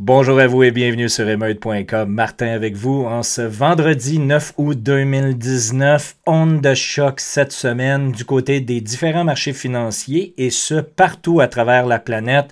Bonjour à vous et bienvenue sur remote.com Martin avec vous en ce vendredi 9 août 2019. Onde de choc cette semaine du côté des différents marchés financiers et ce partout à travers la planète.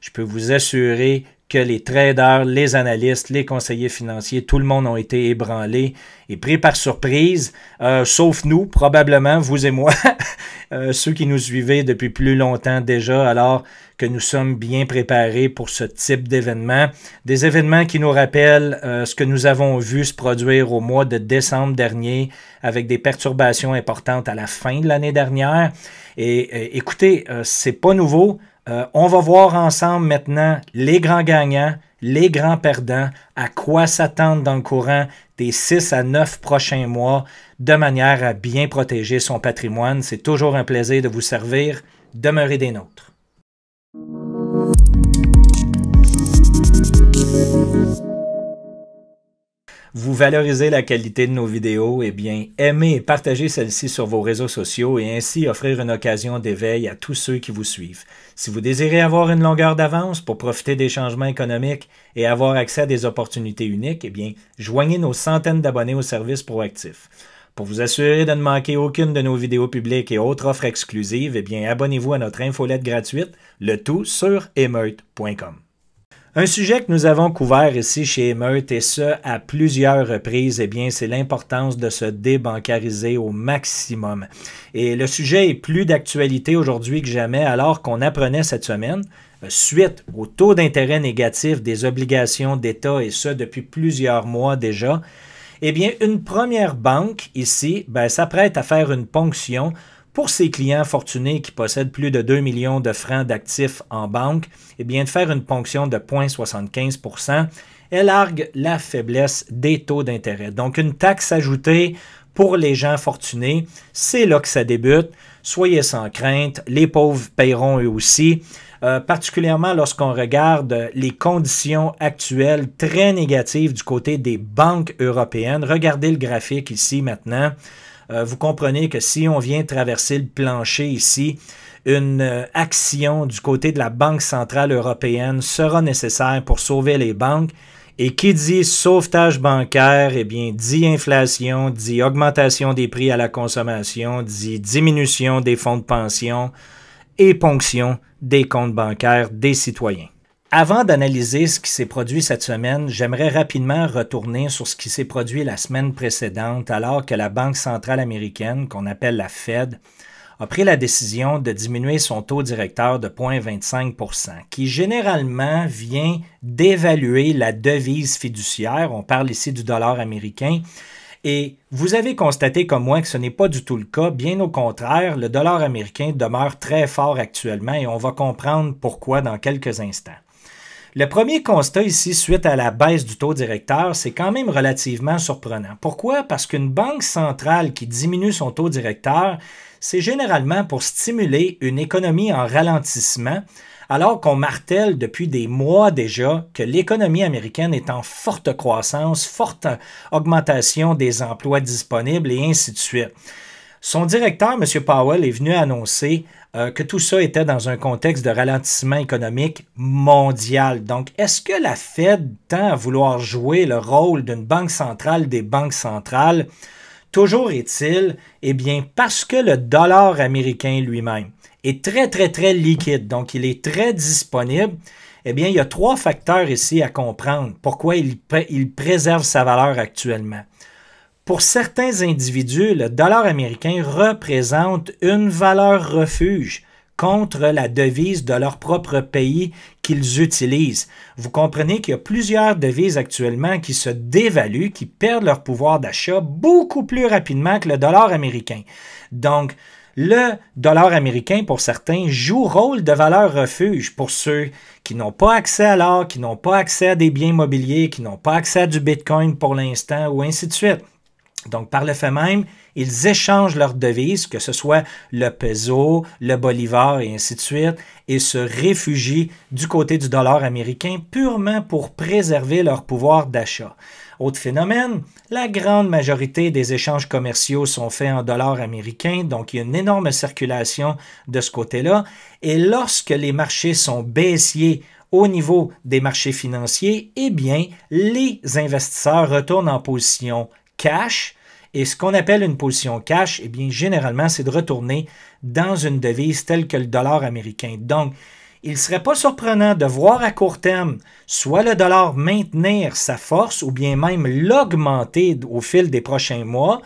Je peux vous assurer que les traders, les analystes, les conseillers financiers, tout le monde ont été ébranlés et pris par surprise, euh, sauf nous, probablement, vous et moi. Euh, ceux qui nous suivaient depuis plus longtemps déjà, alors que nous sommes bien préparés pour ce type d'événement. Des événements qui nous rappellent euh, ce que nous avons vu se produire au mois de décembre dernier avec des perturbations importantes à la fin de l'année dernière. Et, euh, écoutez, ce c'est pas nouveau. on va voir ensemble maintenant les grands gagnants, les grands perdants, à quoi s'attendre dans le courant des 6 à 9 prochains mois, de manière à bien protéger son patrimoine. C'est toujours un plaisir de vous servir. Demeurez des nôtres. vous valorisez la qualité de nos vidéos, eh bien, aimez et partagez celle ci sur vos réseaux sociaux et ainsi offrir une occasion d'éveil à tous ceux qui vous suivent. Si vous désirez avoir une longueur d'avance pour profiter des changements économiques et avoir accès à des opportunités uniques, eh bien, joignez nos centaines d'abonnés au service proactif. Pour vous assurer de ne manquer aucune de nos vidéos publiques et autres offres exclusives, eh bien, abonnez-vous à notre infolette gratuite, le tout sur émeute.com. Un sujet que nous avons couvert ici chez Émeute et ce à plusieurs reprises, eh bien, c'est l'importance de se débancariser au maximum. Et le sujet est plus d'actualité aujourd'hui que jamais alors qu'on apprenait cette semaine euh, suite au taux d'intérêt négatif des obligations d'État et ce depuis plusieurs mois déjà. Eh bien, une première banque ici ben, s'apprête à faire une ponction pour ces clients fortunés qui possèdent plus de 2 millions de francs d'actifs en banque, eh bien, de faire une ponction de 0,75 elle la faiblesse des taux d'intérêt. Donc, une taxe ajoutée pour les gens fortunés, c'est là que ça débute. Soyez sans crainte, les pauvres paieront eux aussi. Euh, particulièrement lorsqu'on regarde les conditions actuelles très négatives du côté des banques européennes. Regardez le graphique ici maintenant. Euh, vous comprenez que si on vient traverser le plancher ici, une euh, action du côté de la Banque centrale européenne sera nécessaire pour sauver les banques. Et qui dit sauvetage bancaire, eh bien, dit inflation, dit augmentation des prix à la consommation, dit diminution des fonds de pension et ponction des comptes bancaires des citoyens. Avant d'analyser ce qui s'est produit cette semaine, j'aimerais rapidement retourner sur ce qui s'est produit la semaine précédente alors que la Banque centrale américaine, qu'on appelle la Fed, a pris la décision de diminuer son taux directeur de 0,25 qui généralement vient d'évaluer la devise fiduciaire, on parle ici du dollar américain, et vous avez constaté comme moi que ce n'est pas du tout le cas, bien au contraire, le dollar américain demeure très fort actuellement et on va comprendre pourquoi dans quelques instants. Le premier constat ici, suite à la baisse du taux directeur, c'est quand même relativement surprenant. Pourquoi? Parce qu'une banque centrale qui diminue son taux directeur, c'est généralement pour stimuler une économie en ralentissement, alors qu'on martèle depuis des mois déjà que l'économie américaine est en forte croissance, forte augmentation des emplois disponibles et ainsi de suite. Son directeur, M. Powell, est venu annoncer euh, que tout ça était dans un contexte de ralentissement économique mondial. Donc, est-ce que la Fed tend à vouloir jouer le rôle d'une banque centrale des banques centrales? Toujours est-il, eh bien, parce que le dollar américain lui-même est très, très, très liquide, donc il est très disponible, eh bien, il y a trois facteurs ici à comprendre pourquoi il préserve sa valeur actuellement. Pour certains individus, le dollar américain représente une valeur refuge contre la devise de leur propre pays qu'ils utilisent. Vous comprenez qu'il y a plusieurs devises actuellement qui se dévaluent, qui perdent leur pouvoir d'achat beaucoup plus rapidement que le dollar américain. Donc, le dollar américain, pour certains, joue rôle de valeur refuge pour ceux qui n'ont pas accès à l'or, qui n'ont pas accès à des biens immobiliers, qui n'ont pas accès à du Bitcoin pour l'instant, ou ainsi de suite. Donc, par le fait même, ils échangent leurs devises, que ce soit le peso, le bolivar et ainsi de suite, et se réfugient du côté du dollar américain purement pour préserver leur pouvoir d'achat. Autre phénomène, la grande majorité des échanges commerciaux sont faits en dollars américains, donc il y a une énorme circulation de ce côté-là, et lorsque les marchés sont baissiers au niveau des marchés financiers, eh bien, les investisseurs retournent en position cash. Et ce qu'on appelle une position cash, eh bien, généralement, c'est de retourner dans une devise telle que le dollar américain. Donc, il ne serait pas surprenant de voir à court terme soit le dollar maintenir sa force ou bien même l'augmenter au fil des prochains mois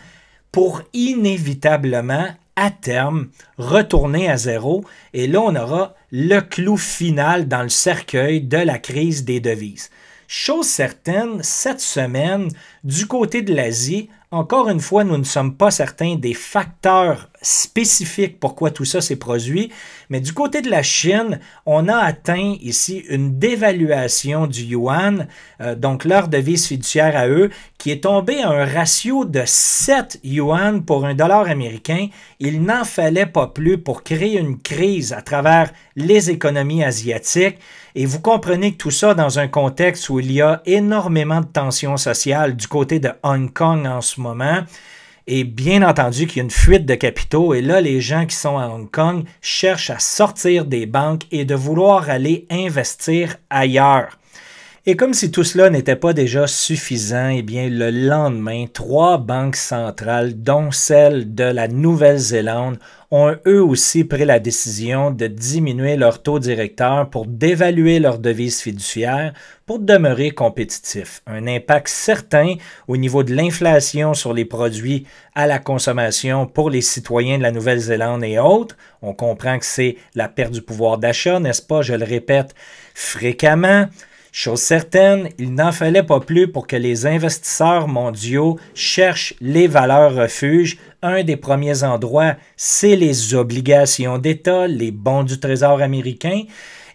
pour inévitablement, à terme, retourner à zéro. Et là, on aura le clou final dans le cercueil de la crise des devises. Chose certaine, cette semaine, du côté de l'Asie, encore une fois, nous ne sommes pas certains des facteurs spécifiques pourquoi tout ça s'est produit, mais du côté de la Chine, on a atteint ici une dévaluation du yuan, euh, donc leur devise fiduciaire à eux, qui est tombée à un ratio de 7 yuan pour un dollar américain. Il n'en fallait pas plus pour créer une crise à travers les économies asiatiques. Et vous comprenez que tout ça dans un contexte où il y a énormément de tensions sociales du côté de Hong Kong en ce moment. Et bien entendu qu'il y a une fuite de capitaux. Et là, les gens qui sont à Hong Kong cherchent à sortir des banques et de vouloir aller investir ailleurs. Et comme si tout cela n'était pas déjà suffisant, eh bien, le lendemain, trois banques centrales, dont celle de la Nouvelle-Zélande, ont eux aussi pris la décision de diminuer leur taux directeur pour dévaluer leur devise fiduciaire pour demeurer compétitif. Un impact certain au niveau de l'inflation sur les produits à la consommation pour les citoyens de la Nouvelle-Zélande et autres. On comprend que c'est la perte du pouvoir d'achat, n'est-ce pas? Je le répète fréquemment. Chose certaine, il n'en fallait pas plus pour que les investisseurs mondiaux cherchent les valeurs refuges. Un des premiers endroits, c'est les obligations d'État, les bons du Trésor américain.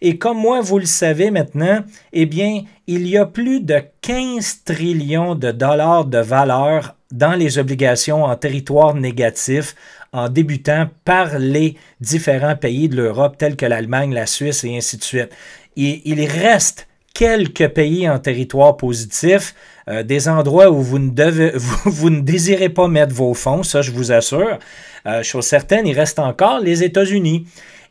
Et comme moi, vous le savez maintenant, eh bien, il y a plus de 15 trillions de dollars de valeur dans les obligations en territoire négatif en débutant par les différents pays de l'Europe tels que l'Allemagne, la Suisse et ainsi de suite. Et il reste quelques pays en territoire positif, euh, des endroits où vous ne, devez, vous, ne désirez pas mettre vos fonds, ça je vous assure. Euh, chose certaine, il reste encore les États-Unis.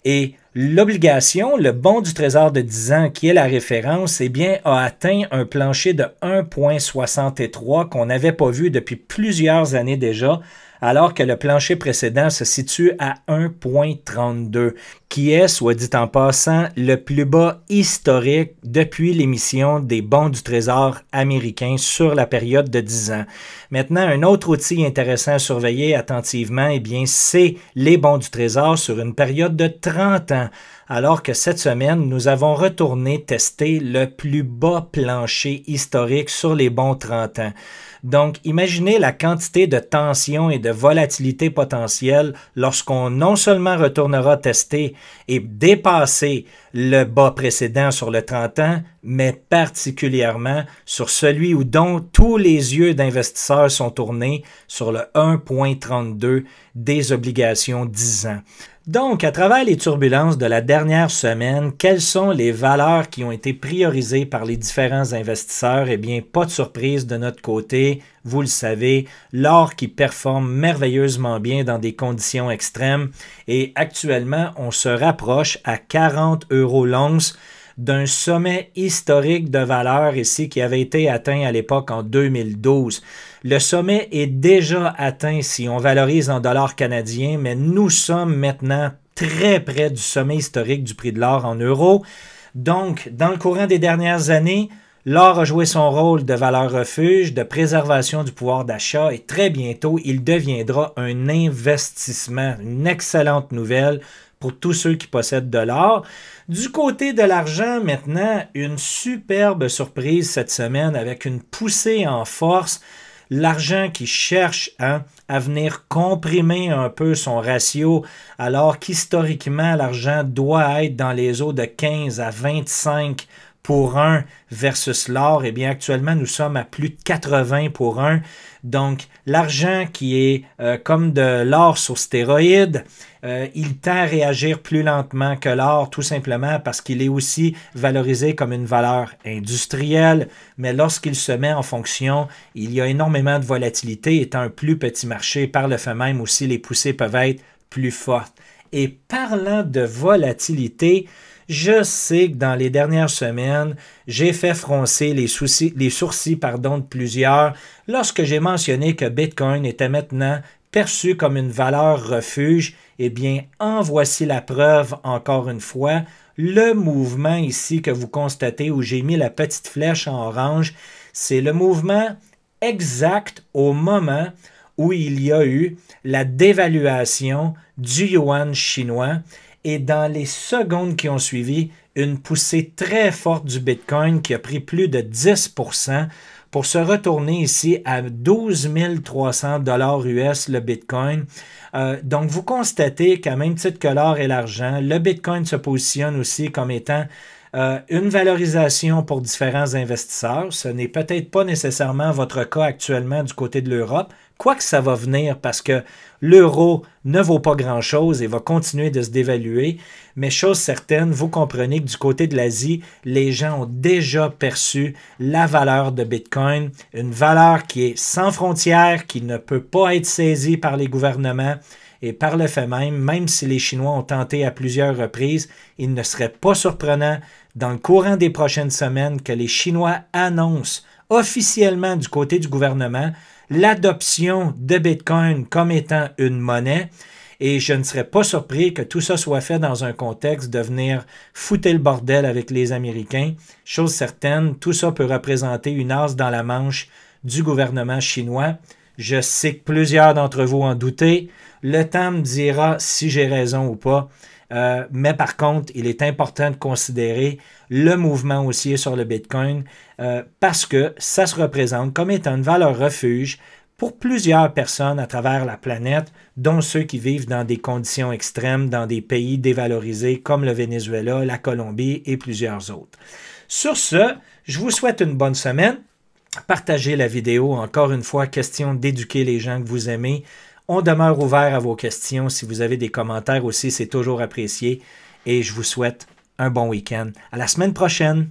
Et l'obligation, le bon du Trésor de 10 ans qui est la référence, eh bien, a atteint un plancher de 1,63 qu'on n'avait pas vu depuis plusieurs années déjà alors que le plancher précédent se situe à 1,32, qui est, soit dit en passant, le plus bas historique depuis l'émission des bons du Trésor américains sur la période de 10 ans. Maintenant, un autre outil intéressant à surveiller attentivement, eh bien, c'est les bons du Trésor sur une période de 30 ans alors que cette semaine, nous avons retourné tester le plus bas plancher historique sur les bons 30 ans. Donc, imaginez la quantité de tension et de volatilité potentielle lorsqu'on non seulement retournera tester et dépasser le bas précédent sur le 30 ans, mais particulièrement sur celui où dont tous les yeux d'investisseurs sont tournés sur le 1.32 des obligations 10 ans. Donc, à travers les turbulences de la dernière semaine, quelles sont les valeurs qui ont été priorisées par les différents investisseurs? Eh bien, pas de surprise de notre côté, vous le savez, l'or qui performe merveilleusement bien dans des conditions extrêmes et actuellement, on se rapproche à 40 euros longs, d'un sommet historique de valeur ici qui avait été atteint à l'époque en 2012. Le sommet est déjà atteint si on valorise en dollars canadiens, mais nous sommes maintenant très près du sommet historique du prix de l'or en euros. Donc, dans le courant des dernières années, L'or a joué son rôle de valeur refuge, de préservation du pouvoir d'achat et très bientôt, il deviendra un investissement, une excellente nouvelle pour tous ceux qui possèdent de l'or. Du côté de l'argent, maintenant, une superbe surprise cette semaine avec une poussée en force. L'argent qui cherche hein, à venir comprimer un peu son ratio, alors qu'historiquement, l'argent doit être dans les eaux de 15 à 25 pour un versus l'or, eh bien actuellement nous sommes à plus de 80 pour un, Donc l'argent qui est euh, comme de l'or sur stéroïde, euh, il tend à réagir plus lentement que l'or tout simplement parce qu'il est aussi valorisé comme une valeur industrielle, mais lorsqu'il se met en fonction, il y a énormément de volatilité étant un plus petit marché par le fait même aussi les poussées peuvent être plus fortes. Et parlant de volatilité, je sais que dans les dernières semaines, j'ai fait froncer les, sourcils pardon, de plusieurs lorsque j'ai mentionné que Bitcoin était maintenant perçu comme une valeur refuge. Eh bien, en voici la preuve encore une fois. Le mouvement ici que vous constatez où j'ai mis la petite flèche en orange, c'est le mouvement exact au moment où il y a eu la dévaluation du yuan chinois et dans les secondes qui ont suivi, une poussée très forte du Bitcoin qui a pris plus de 10 pour se retourner ici à 12 300 dollars US le Bitcoin. Euh, donc, vous constatez qu'à même titre que l'or et l'argent, le Bitcoin se positionne aussi comme étant euh, une valorisation pour différents investisseurs. Ce n'est peut-être pas nécessairement votre cas actuellement du côté de l'Europe, quoi que ça va venir parce que l'euro ne vaut pas grand-chose et va continuer de se dévaluer. Mais chose certaine, vous comprenez que du côté de l'Asie, les gens ont déjà perçu la valeur de Bitcoin, une valeur qui est sans frontières, qui ne peut pas être saisie par les gouvernements. Et par le fait même, même si les Chinois ont tenté à plusieurs reprises, il ne serait pas surprenant dans le courant des prochaines semaines que les Chinois annoncent officiellement du côté du gouvernement l'adoption de Bitcoin comme étant une monnaie. Et je ne serais pas surpris que tout ça soit fait dans un contexte de venir foutre le bordel avec les Américains. Chose certaine, tout ça peut représenter une as dans la manche du gouvernement chinois. Je sais que plusieurs d'entre vous en doutaient. Le temps me dira si j'ai raison ou pas. Euh, mais par contre, il est important de considérer le mouvement haussier sur le Bitcoin euh, parce que ça se représente comme étant une valeur refuge pour plusieurs personnes à travers la planète, dont ceux qui vivent dans des conditions extrêmes, dans des pays dévalorisés comme le Venezuela, la Colombie et plusieurs autres. Sur ce, je vous souhaite une bonne semaine. Partagez la vidéo, encore une fois, question d'éduquer les gens que vous aimez on demeure ouvert à vos questions. Si vous avez des commentaires aussi, c'est toujours apprécié. Et je vous souhaite un bon week-end. À la semaine prochaine.